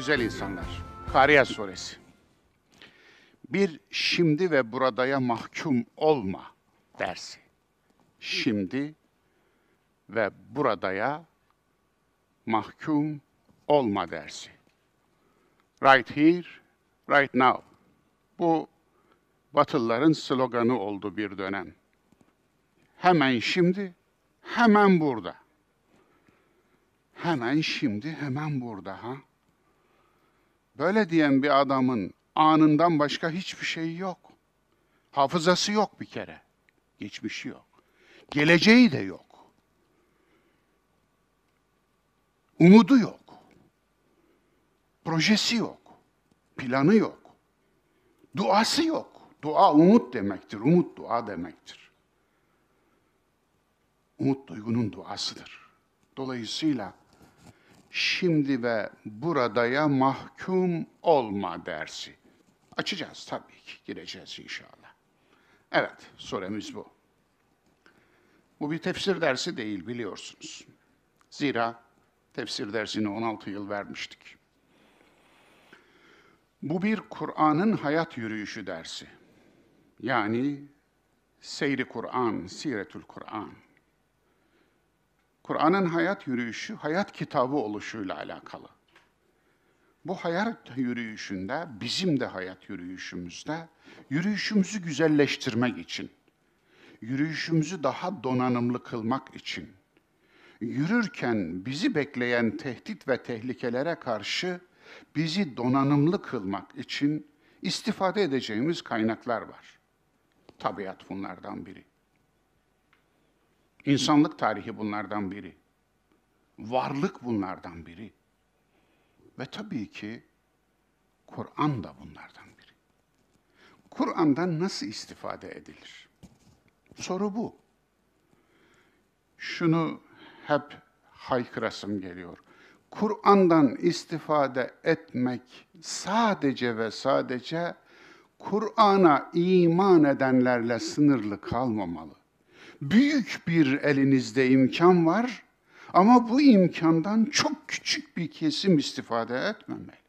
Güzel insanlar. Kariyer suresi. Bir şimdi ve buradaya mahkum olma dersi. Şimdi ve buradaya mahkum olma dersi. Right here, right now. Bu Batılıların sloganı oldu bir dönem. Hemen şimdi, hemen burada. Hemen şimdi, hemen burada ha. Böyle diyen bir adamın anından başka hiçbir şeyi yok. Hafızası yok bir kere. Geçmişi yok. Geleceği de yok. Umudu yok. Projesi yok. Planı yok. Duası yok. Dua umut demektir. Umut dua demektir. Umut duygunun duasıdır. Dolayısıyla şimdi ve buradaya mahkum olma dersi. Açacağız tabii ki, gireceğiz inşallah. Evet, soremiz bu. Bu bir tefsir dersi değil biliyorsunuz. Zira tefsir dersini 16 yıl vermiştik. Bu bir Kur'an'ın hayat yürüyüşü dersi. Yani Seyri Kur'an, Siretül Kur'an. Kur'an'ın hayat yürüyüşü, hayat kitabı oluşuyla alakalı. Bu hayat yürüyüşünde, bizim de hayat yürüyüşümüzde, yürüyüşümüzü güzelleştirmek için, yürüyüşümüzü daha donanımlı kılmak için, yürürken bizi bekleyen tehdit ve tehlikelere karşı bizi donanımlı kılmak için istifade edeceğimiz kaynaklar var. Tabiat bunlardan biri. İnsanlık tarihi bunlardan biri. Varlık bunlardan biri. Ve tabii ki Kur'an da bunlardan biri. Kur'an'dan nasıl istifade edilir? Soru bu. Şunu hep haykırasım geliyor. Kur'an'dan istifade etmek sadece ve sadece Kur'an'a iman edenlerle sınırlı kalmamalı büyük bir elinizde imkan var ama bu imkandan çok küçük bir kesim istifade etmemeli.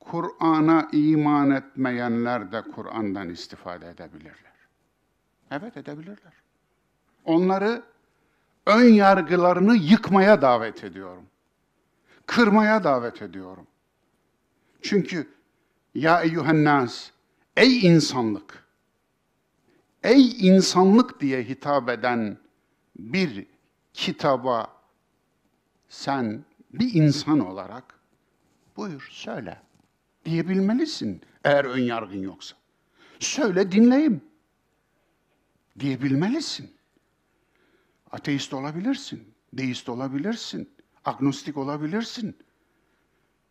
Kur'an'a iman etmeyenler de Kur'an'dan istifade edebilirler. Evet edebilirler. Onları ön yargılarını yıkmaya davet ediyorum. Kırmaya davet ediyorum. Çünkü ya eyyühennas, ey insanlık, ey insanlık diye hitap eden bir kitaba sen bir insan olarak buyur söyle diyebilmelisin eğer ön yargın yoksa. Söyle dinleyeyim diyebilmelisin. Ateist olabilirsin, deist olabilirsin, agnostik olabilirsin,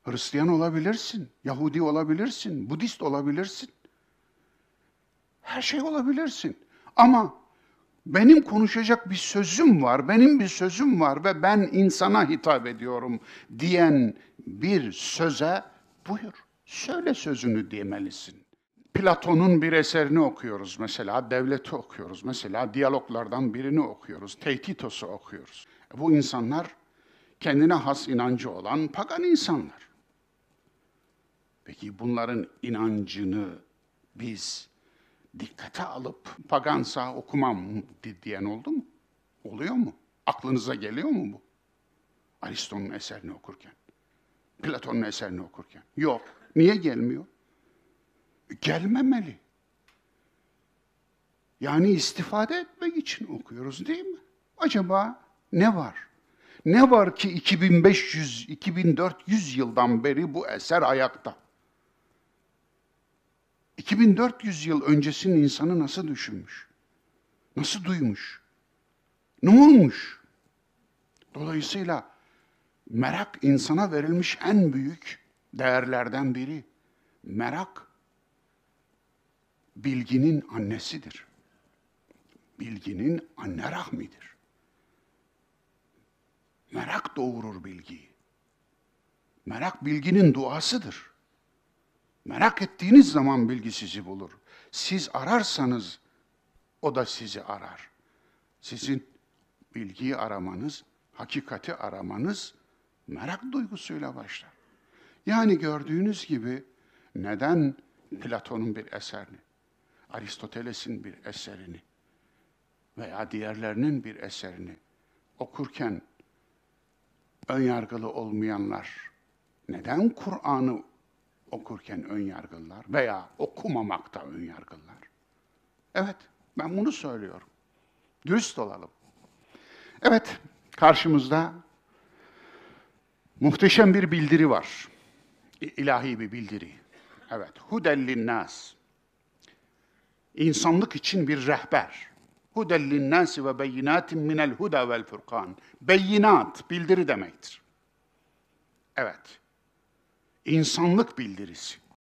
Hristiyan olabilirsin, Yahudi olabilirsin, Budist olabilirsin her şey olabilirsin. Ama benim konuşacak bir sözüm var, benim bir sözüm var ve ben insana hitap ediyorum diyen bir söze buyur, söyle sözünü demelisin. Platon'un bir eserini okuyoruz mesela, devleti okuyoruz mesela, diyaloglardan birini okuyoruz, Tehtitos'u okuyoruz. E, bu insanlar kendine has inancı olan pagan insanlar. Peki bunların inancını biz dikkate alıp pagansa okumam diyen oldu mu? Oluyor mu? Aklınıza geliyor mu bu? Aristo'nun eserini okurken, Platon'un eserini okurken. Yok. Niye gelmiyor? Gelmemeli. Yani istifade etmek için okuyoruz değil mi? Acaba ne var? Ne var ki 2500, 2400 yıldan beri bu eser ayakta? 2400 yıl öncesinin insanı nasıl düşünmüş? Nasıl duymuş? Ne olmuş? Dolayısıyla merak insana verilmiş en büyük değerlerden biri. Merak bilginin annesidir. Bilginin anne rahmidir. Merak doğurur bilgiyi. Merak bilginin duasıdır. Merak ettiğiniz zaman bilgi sizi bulur. Siz ararsanız o da sizi arar. Sizin bilgiyi aramanız, hakikati aramanız merak duygusuyla başlar. Yani gördüğünüz gibi neden Platon'un bir eserini, Aristoteles'in bir eserini veya diğerlerinin bir eserini okurken ön yargılı olmayanlar neden Kur'an'ı okurken ön yargılar veya okumamakta ön yargılar. Evet, ben bunu söylüyorum. Dürüst olalım. Evet, karşımızda muhteşem bir bildiri var. İlahi bir bildiri. Evet, hudellinnâs. İnsanlık için bir rehber. Hudellinnâsi ve beyinatin minel huda vel furkan. Beyinat, bildiri demektir. Evet, insanlık bildirisi.